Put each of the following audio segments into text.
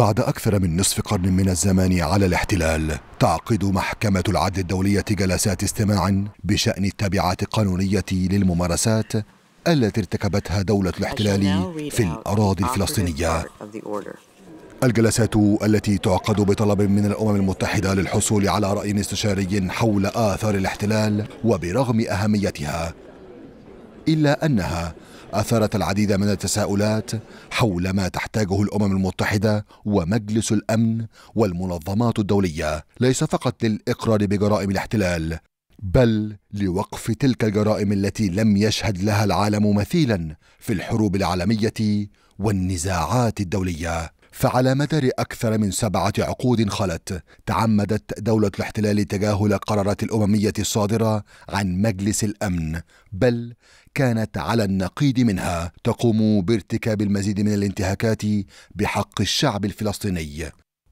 بعد أكثر من نصف قرن من الزمان على الاحتلال تعقد محكمة العدل الدولية جلسات استماع بشأن التبعات القانونية للممارسات التي ارتكبتها دولة الاحتلال في الأراضي الفلسطينية الجلسات التي تعقد بطلب من الأمم المتحدة للحصول على رأي استشاري حول آثار الاحتلال وبرغم أهميتها إلا أنها أثارت العديد من التساؤلات حول ما تحتاجه الأمم المتحدة ومجلس الأمن والمنظمات الدولية ليس فقط للإقرار بجرائم الاحتلال بل لوقف تلك الجرائم التي لم يشهد لها العالم مثيلا في الحروب العالميه والنزاعات الدوليه فعلى مدار أكثر من سبعة عقود خلت تعمدت دولة الاحتلال تجاهل قرارات الأممية الصادرة عن مجلس الأمن بل كانت على النقيض منها تقوم بارتكاب المزيد من الانتهاكات بحق الشعب الفلسطيني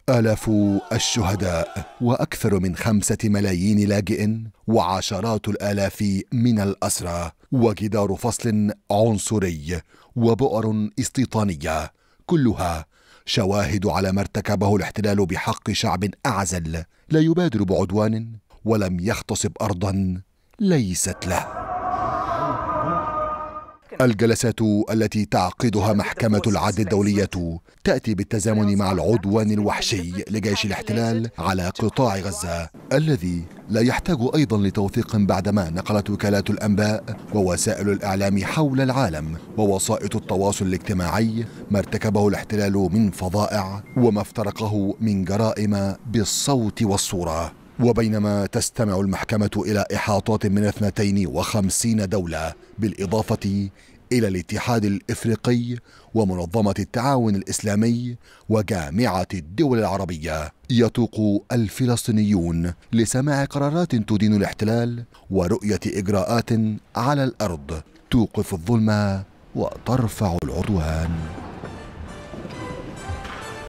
آلاف الشهداء وأكثر من خمسة ملايين لاجئ وعشرات الآلاف من الأسرى وجدار فصل عنصري وبؤر استيطانية كلها شواهد على ما ارتكبه الاحتلال بحق شعب أعزل لا يبادر بعدوان ولم يغتصب أرضا ليست له الجلسات التي تعقدها محكمة العدل الدولية تأتي بالتزامن مع العدوان الوحشي لجيش الاحتلال على قطاع غزة الذي لا يحتاج أيضا لتوثيق بعدما نقلت وكالات الأنباء ووسائل الإعلام حول العالم ووسائط التواصل الاجتماعي ما ارتكبه الاحتلال من فظائع وما افترقه من جرائم بالصوت والصورة وبينما تستمع المحكمة إلى إحاطات من 52 دولة بالإضافة إلى الاتحاد الإفريقي ومنظمة التعاون الإسلامي وجامعة الدول العربية يتوق الفلسطينيون لسماع قرارات تدين الاحتلال ورؤية إجراءات على الأرض توقف الظلم وترفع العدوان